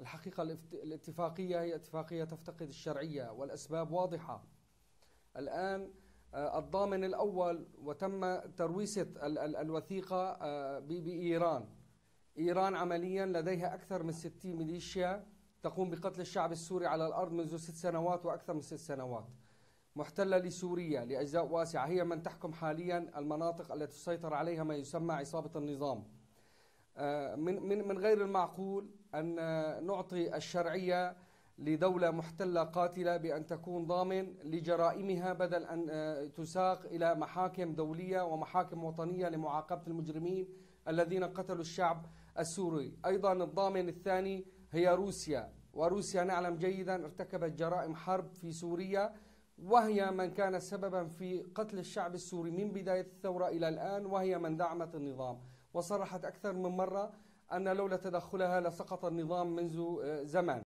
الحقيقة الاتفاقية هي اتفاقية تفتقد الشرعية والأسباب واضحة الآن آه، الضامن الأول وتم ترويسة الوثيقة آه، بإيران إيران عمليا لديها أكثر من 60 ميليشيا تقوم بقتل الشعب السوري على الأرض منذ ست سنوات وأكثر من ست سنوات محتلة لسوريا لأجزاء واسعة هي من تحكم حاليا المناطق التي تسيطر عليها ما يسمى عصابة النظام آه، من من من غير المعقول ان نعطي الشرعيه لدوله محتله قاتله بان تكون ضامن لجرائمها بدل ان آه، تساق الى محاكم دوليه ومحاكم وطنيه لمعاقبه المجرمين الذين قتلوا الشعب السوري، ايضا الضامن الثاني هي روسيا، وروسيا نعلم جيدا ارتكبت جرائم حرب في سوريا وهي من كانت سببا في قتل الشعب السوري من بدايه الثوره الى الان وهي من دعمت النظام. وصرحت أكثر من مرة أن لولا تدخلها لسقط النظام منذ آه، زمان